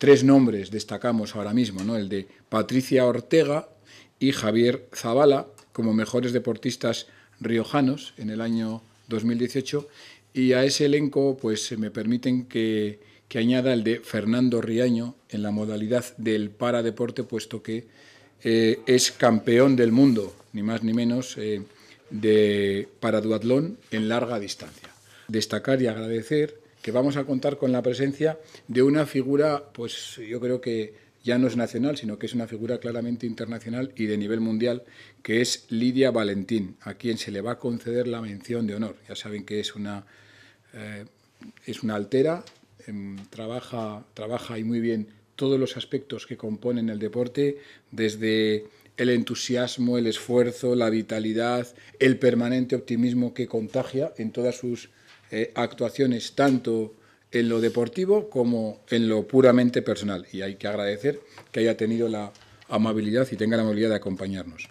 tres nombres destacamos ahora mismo, ¿no? el de Patricia Ortega y Javier Zavala como mejores deportistas riojanos en el año 2018 y a ese elenco pues me permiten que, añada el de Fernando Riaño en la modalidad del paradeporte puesto que eh, es campeón del mundo, ni más ni menos, eh, de paraduatlón en larga distancia. Destacar y agradecer que vamos a contar con la presencia de una figura, pues yo creo que ya no es nacional, sino que es una figura claramente internacional y de nivel mundial, que es Lidia Valentín, a quien se le va a conceder la mención de honor. Ya saben que es una, eh, es una altera, em, trabaja, trabaja y muy bien todos los aspectos que componen el deporte, desde el entusiasmo, el esfuerzo, la vitalidad, el permanente optimismo que contagia en todas sus eh, actuaciones tanto en lo deportivo como en lo puramente personal. Y hay que agradecer que haya tenido la amabilidad y tenga la amabilidad de acompañarnos.